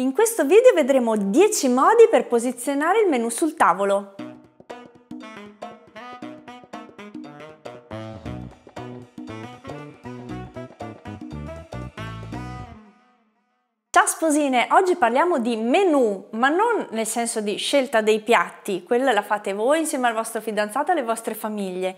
In questo video vedremo 10 modi per posizionare il menu sul tavolo. Ciao sposine, oggi parliamo di menu, ma non nel senso di scelta dei piatti, quella la fate voi insieme al vostro fidanzato e alle vostre famiglie.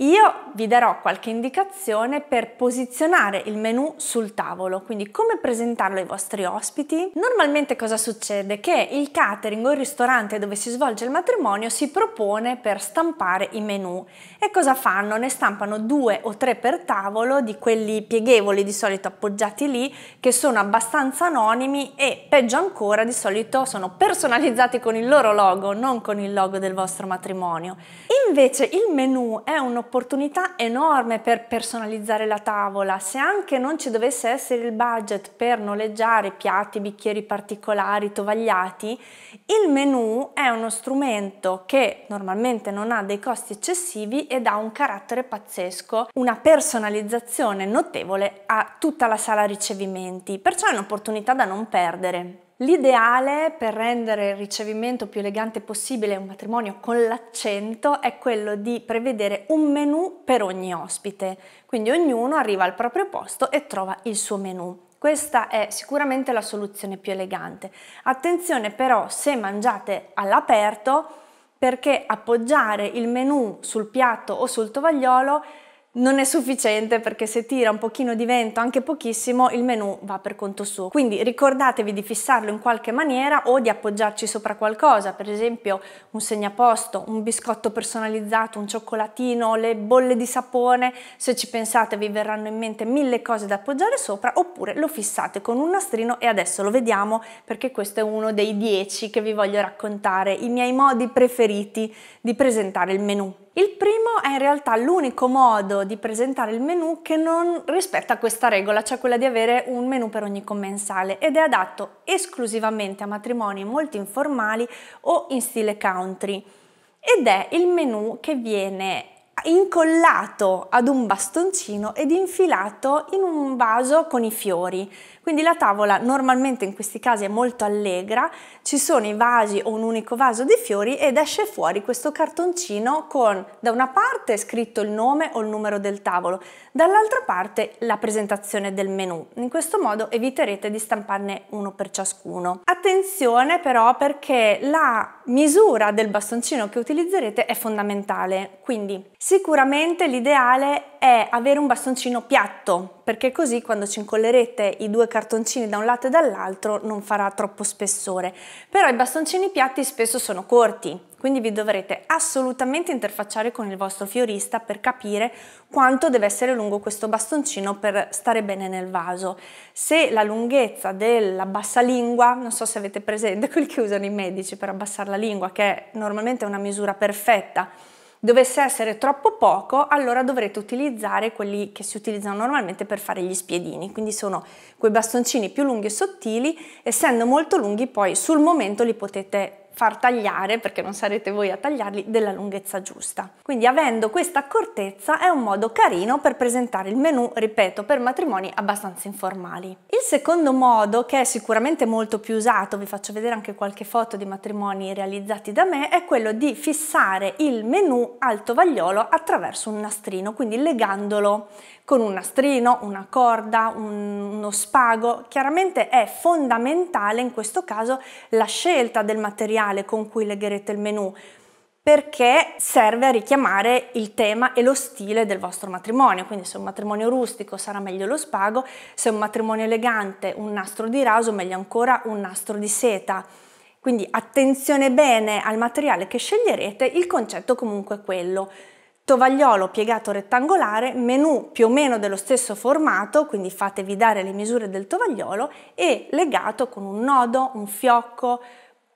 Io vi darò qualche indicazione per posizionare il menu sul tavolo, quindi come presentarlo ai vostri ospiti. Normalmente cosa succede? Che il catering o il ristorante dove si svolge il matrimonio si propone per stampare i menu e cosa fanno? Ne stampano due o tre per tavolo di quelli pieghevoli di solito appoggiati lì che sono abbastanza anonimi e peggio ancora di solito sono personalizzati con il loro logo, non con il logo del vostro matrimonio. Invece il menu è un'opzione un'opportunità enorme per personalizzare la tavola. Se anche non ci dovesse essere il budget per noleggiare piatti, bicchieri particolari, tovagliati, il menu è uno strumento che normalmente non ha dei costi eccessivi ed ha un carattere pazzesco, una personalizzazione notevole a tutta la sala ricevimenti, perciò è un'opportunità da non perdere. L'ideale per rendere il ricevimento più elegante possibile un matrimonio con l'accento è quello di prevedere un menù per ogni ospite, quindi ognuno arriva al proprio posto e trova il suo menù. Questa è sicuramente la soluzione più elegante. Attenzione però se mangiate all'aperto perché appoggiare il menù sul piatto o sul tovagliolo non è sufficiente perché se tira un pochino di vento, anche pochissimo, il menu va per conto suo. Quindi ricordatevi di fissarlo in qualche maniera o di appoggiarci sopra qualcosa, per esempio un segnaposto, un biscotto personalizzato, un cioccolatino, le bolle di sapone, se ci pensate vi verranno in mente mille cose da appoggiare sopra oppure lo fissate con un nastrino e adesso lo vediamo perché questo è uno dei 10 che vi voglio raccontare, i miei modi preferiti di presentare il menu. Il primo è in realtà l'unico modo di presentare il menu che non rispetta questa regola, cioè quella di avere un menu per ogni commensale ed è adatto esclusivamente a matrimoni molto informali o in stile country ed è il menu che viene incollato ad un bastoncino ed infilato in un vaso con i fiori. Quindi la tavola normalmente in questi casi è molto allegra, ci sono i vasi o un unico vaso di fiori ed esce fuori questo cartoncino con da una parte scritto il nome o il numero del tavolo, dall'altra parte la presentazione del menu. In questo modo eviterete di stamparne uno per ciascuno. Attenzione però perché la misura del bastoncino che utilizzerete è fondamentale, quindi sicuramente l'ideale è è avere un bastoncino piatto, perché così quando ci incollerete i due cartoncini da un lato e dall'altro non farà troppo spessore. Però i bastoncini piatti spesso sono corti, quindi vi dovrete assolutamente interfacciare con il vostro fiorista per capire quanto deve essere lungo questo bastoncino per stare bene nel vaso. Se la lunghezza della bassa lingua, non so se avete presente quel che usano i medici per abbassare la lingua, che è normalmente è una misura perfetta, dovesse essere troppo poco, allora dovrete utilizzare quelli che si utilizzano normalmente per fare gli spiedini, quindi sono quei bastoncini più lunghi e sottili, essendo molto lunghi poi sul momento li potete far tagliare, perché non sarete voi a tagliarli, della lunghezza giusta. Quindi avendo questa accortezza è un modo carino per presentare il menu, ripeto, per matrimoni abbastanza informali. Il secondo modo, che è sicuramente molto più usato, vi faccio vedere anche qualche foto di matrimoni realizzati da me, è quello di fissare il menu al tovagliolo attraverso un nastrino, quindi legandolo con un nastrino, una corda, un, uno spago. Chiaramente è fondamentale in questo caso la scelta del materiale con cui legherete il menu perché serve a richiamare il tema e lo stile del vostro matrimonio. Quindi se è un matrimonio rustico sarà meglio lo spago, se è un matrimonio elegante un nastro di raso, meglio ancora un nastro di seta. Quindi attenzione bene al materiale che sceglierete, il concetto comunque è quello tovagliolo piegato rettangolare, menù più o meno dello stesso formato, quindi fatevi dare le misure del tovagliolo e legato con un nodo, un fiocco,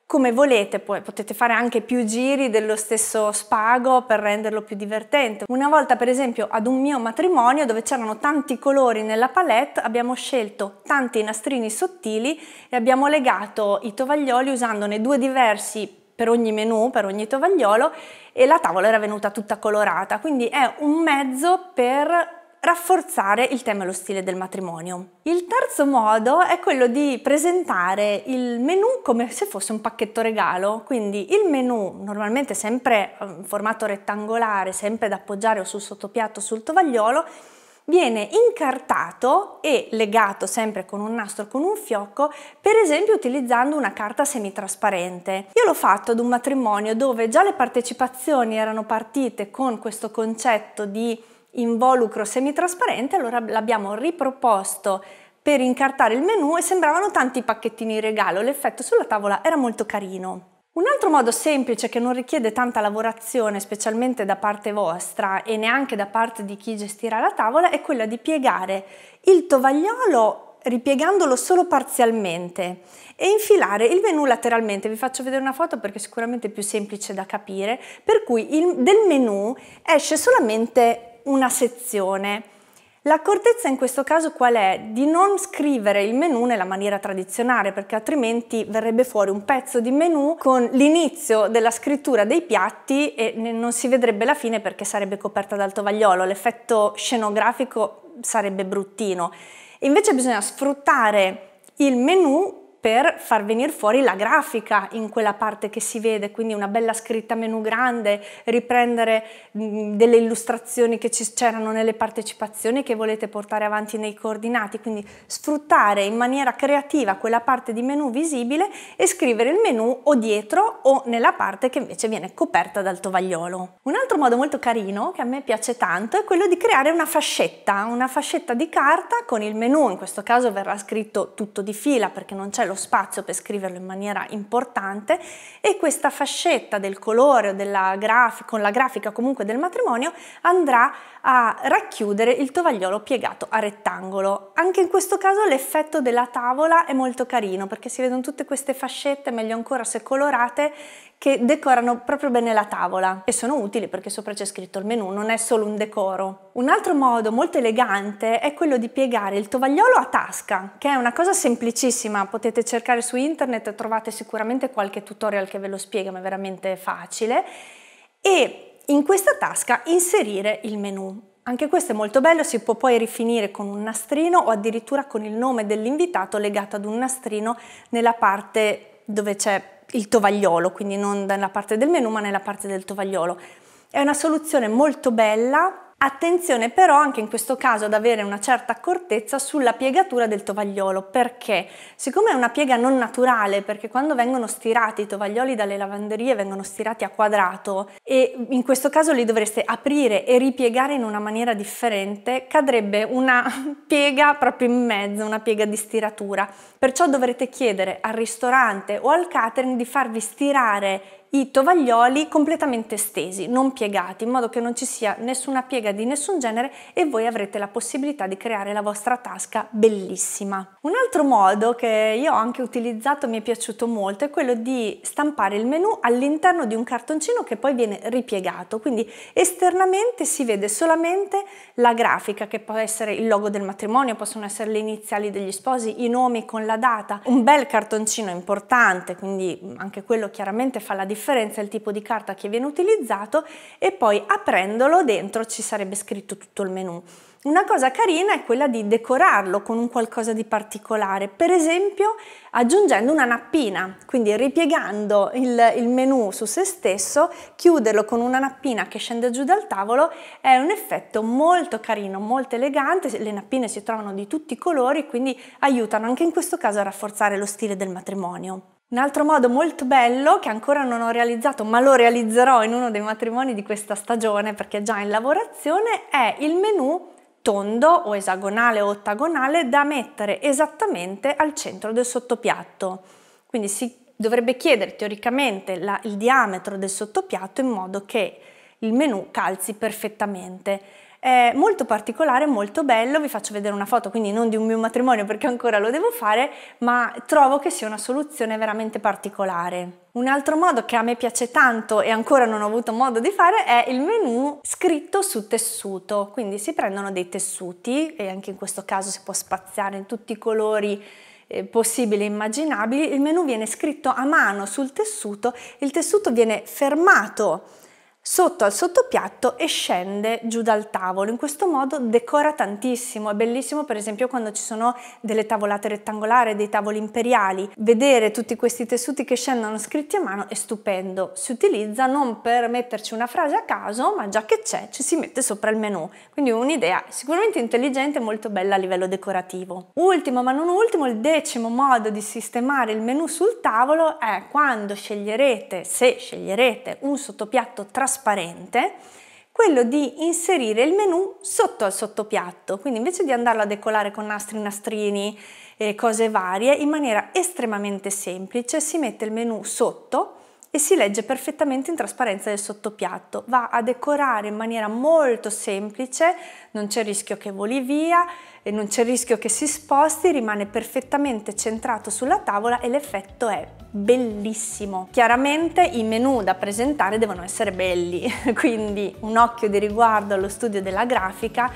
come volete, poi potete fare anche più giri dello stesso spago per renderlo più divertente. Una volta per esempio ad un mio matrimonio dove c'erano tanti colori nella palette abbiamo scelto tanti nastrini sottili e abbiamo legato i tovaglioli usandone due diversi per ogni menù, per ogni tovagliolo e la tavola era venuta tutta colorata, quindi è un mezzo per rafforzare il tema e lo stile del matrimonio. Il terzo modo è quello di presentare il menù come se fosse un pacchetto regalo, quindi il menù normalmente sempre in ehm, formato rettangolare, sempre da appoggiare o sul sottopiatto o sul tovagliolo, viene incartato e legato sempre con un nastro con un fiocco, per esempio utilizzando una carta semitrasparente. Io l'ho fatto ad un matrimonio dove già le partecipazioni erano partite con questo concetto di involucro semitrasparente, allora l'abbiamo riproposto per incartare il menù e sembravano tanti pacchettini regalo, l'effetto sulla tavola era molto carino. Un altro modo semplice che non richiede tanta lavorazione, specialmente da parte vostra e neanche da parte di chi gestirà la tavola, è quello di piegare il tovagliolo ripiegandolo solo parzialmente e infilare il menù lateralmente. Vi faccio vedere una foto perché è sicuramente più semplice da capire, per cui il, del menù esce solamente una sezione L'accortezza in questo caso qual è? Di non scrivere il menu nella maniera tradizionale perché altrimenti verrebbe fuori un pezzo di menu con l'inizio della scrittura dei piatti e non si vedrebbe la fine perché sarebbe coperta dal tovagliolo, l'effetto scenografico sarebbe bruttino. Invece bisogna sfruttare il menu per far venire fuori la grafica in quella parte che si vede, quindi una bella scritta menu grande, riprendere mm, delle illustrazioni che c'erano nelle partecipazioni che volete portare avanti nei coordinati, quindi sfruttare in maniera creativa quella parte di menu visibile e scrivere il menu o dietro o nella parte che invece viene coperta dal tovagliolo. Un altro modo molto carino che a me piace tanto è quello di creare una fascetta, una fascetta di carta con il menu, in questo caso verrà scritto tutto di fila perché non c'è lo lo spazio per scriverlo in maniera importante e questa fascetta del colore o della graf- con la grafica comunque del matrimonio andrà a racchiudere il tovagliolo piegato a rettangolo. Anche in questo caso l'effetto della tavola è molto carino perché si vedono tutte queste fascette, meglio ancora se colorate, che decorano proprio bene la tavola e sono utili perché sopra c'è scritto il menu, non è solo un decoro. Un altro modo molto elegante è quello di piegare il tovagliolo a tasca, che è una cosa semplicissima, potete cercare su internet, trovate sicuramente qualche tutorial che ve lo spiega, ma è veramente facile. E in questa tasca inserire il menu. Anche questo è molto bello, si può poi rifinire con un nastrino o addirittura con il nome dell'invitato legato ad un nastrino nella parte dove c'è il tovagliolo, quindi non nella parte del menù ma nella parte del tovagliolo. È una soluzione molto bella Attenzione però anche in questo caso ad avere una certa accortezza sulla piegatura del tovagliolo perché siccome è una piega non naturale perché quando vengono stirati i tovaglioli dalle lavanderie vengono stirati a quadrato e in questo caso li dovreste aprire e ripiegare in una maniera differente cadrebbe una piega proprio in mezzo, una piega di stiratura perciò dovrete chiedere al ristorante o al catering di farvi stirare i tovaglioli completamente stesi, non piegati, in modo che non ci sia nessuna piega di nessun genere e voi avrete la possibilità di creare la vostra tasca bellissima. Un altro modo che io ho anche utilizzato mi è piaciuto molto è quello di stampare il menu all'interno di un cartoncino che poi viene ripiegato, quindi esternamente si vede solamente la grafica che può essere il logo del matrimonio, possono essere le iniziali degli sposi, i nomi con la data, un bel cartoncino importante, quindi anche quello chiaramente fa la differenza differenza il tipo di carta che viene utilizzato e poi aprendolo dentro ci sarebbe scritto tutto il menu. Una cosa carina è quella di decorarlo con un qualcosa di particolare, per esempio aggiungendo una nappina, quindi ripiegando il, il menu su se stesso, chiuderlo con una nappina che scende giù dal tavolo è un effetto molto carino, molto elegante, le nappine si trovano di tutti i colori, quindi aiutano anche in questo caso a rafforzare lo stile del matrimonio. Un altro modo molto bello che ancora non ho realizzato ma lo realizzerò in uno dei matrimoni di questa stagione perché è già in lavorazione è il menu tondo o esagonale o ottagonale da mettere esattamente al centro del sottopiatto. Quindi si dovrebbe chiedere teoricamente la, il diametro del sottopiatto in modo che il menu calzi perfettamente eh, molto particolare, molto bello, vi faccio vedere una foto quindi non di un mio matrimonio perché ancora lo devo fare, ma trovo che sia una soluzione veramente particolare. Un altro modo che a me piace tanto e ancora non ho avuto modo di fare è il menu scritto su tessuto, quindi si prendono dei tessuti e anche in questo caso si può spaziare in tutti i colori eh, possibili e immaginabili, il menu viene scritto a mano sul tessuto, il tessuto viene fermato sotto al sottopiatto e scende giù dal tavolo. In questo modo decora tantissimo, è bellissimo per esempio quando ci sono delle tavolate rettangolari, dei tavoli imperiali. Vedere tutti questi tessuti che scendono scritti a mano è stupendo. Si utilizza non per metterci una frase a caso, ma già che c'è ci si mette sopra il menu. Quindi un'idea sicuramente intelligente e molto bella a livello decorativo. Ultimo ma non ultimo, il decimo modo di sistemare il menu sul tavolo è quando sceglierete, se sceglierete, un sottopiatto trasparente trasparente, quello di inserire il menu sotto al sottopiatto, quindi invece di andarlo a decolare con nastri, nastrini e cose varie, in maniera estremamente semplice si mette il menu sotto e si legge perfettamente in trasparenza del sottopiatto. Va a decorare in maniera molto semplice, non c'è rischio che voli via, e non c'è rischio che si sposti, rimane perfettamente centrato sulla tavola e l'effetto è bellissimo. Chiaramente i menu da presentare devono essere belli, quindi un occhio di riguardo allo studio della grafica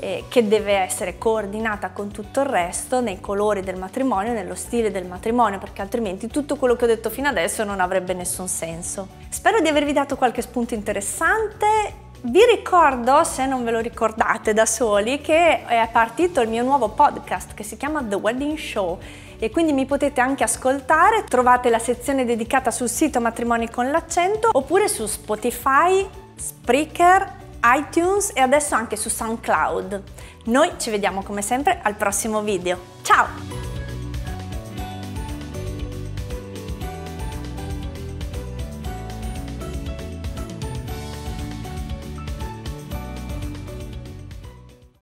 eh, che deve essere coordinata con tutto il resto nei colori del matrimonio, nello stile del matrimonio, perché altrimenti tutto quello che ho detto fino adesso non avrebbe nessun senso. Spero di avervi dato qualche spunto interessante vi ricordo, se non ve lo ricordate da soli, che è partito il mio nuovo podcast che si chiama The Wedding Show e quindi mi potete anche ascoltare. Trovate la sezione dedicata sul sito Matrimoni con l'accento oppure su Spotify, Spreaker iTunes e adesso anche su SoundCloud. Noi ci vediamo come sempre al prossimo video. Ciao!